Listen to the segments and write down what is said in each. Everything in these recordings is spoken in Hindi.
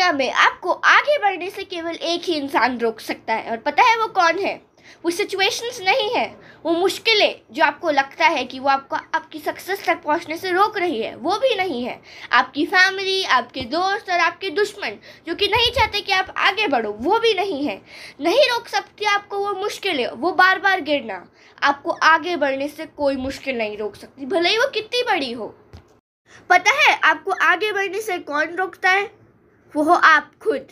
दुनिया में आपको आगे बढ़ने से केवल एक ही इंसान रोक सकता है और पता है वो कौन है वो सिचुएशंस नहीं है वो मुश्किलें जो आपको लगता है कि वो आपको आपकी सक्सेस तक पहुंचने से रोक रही है वो भी नहीं है आपकी फैमिली आपके दोस्त और आपके दुश्मन जो कि नहीं चाहते कि आप आगे बढ़ो वो भी नहीं है नहीं रोक सकती आपको वो मुश्किलें वो बार बार गिरना आपको आगे बढ़ने से कोई मुश्किल नहीं रोक सकती भले ही वो कितनी बड़ी हो पता है आपको आगे बढ़ने से कौन रोकता है वो हो आप खुद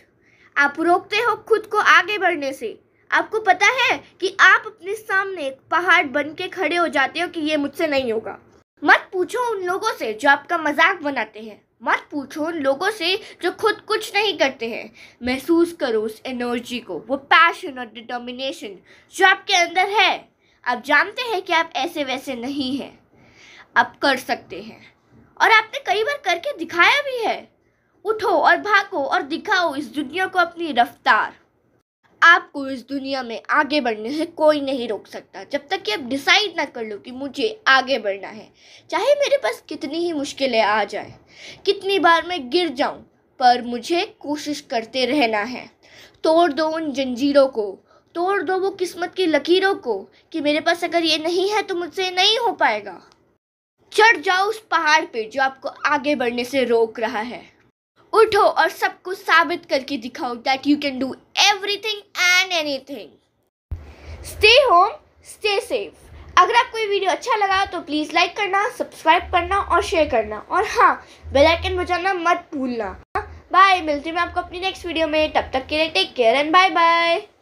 आप रोकते हो खुद को आगे बढ़ने से आपको पता है कि आप अपने सामने एक पहाड़ बन के खड़े हो जाते हो कि ये मुझसे नहीं होगा मत पूछो उन लोगों से जो आपका मजाक बनाते हैं मत पूछो उन लोगों से जो खुद कुछ नहीं करते हैं महसूस करो उस एनर्जी को वो पैशन और डिटर्मिनेशन जो आपके अंदर है आप जानते हैं कि आप ऐसे वैसे नहीं हैं आप कर सकते हैं और आपने कई बार करके दिखाया भी है उठो और भागो और दिखाओ इस दुनिया को अपनी रफ्तार आपको इस दुनिया में आगे बढ़ने से कोई नहीं रोक सकता जब तक कि आप डिसाइड ना कर लो कि मुझे आगे बढ़ना है चाहे मेरे पास कितनी ही मुश्किलें आ जाए कितनी बार मैं गिर जाऊं पर मुझे कोशिश करते रहना है तोड़ दो उन जंजीरों को तोड़ दो वो किस्मत की लकीरों को कि मेरे पास अगर ये नहीं है तो मुझसे नहीं हो पाएगा चढ़ जाओ उस पहाड़ पे जो आपको आगे बढ़ने से रोक रहा है उठो और सब कुछ साबित करके दिखाओ that you can do everything and anything stay home stay safe अगर आपको ये वीडियो अच्छा लगा तो प्लीज़ लाइक करना सब्सक्राइब करना और शेयर करना और हाँ बेल आइकन बजाना मत भूलना बाय हाँ, मिलती हूँ मैं आपको अपनी नेक्स्ट वीडियो में तब तक के लिए take care and bye bye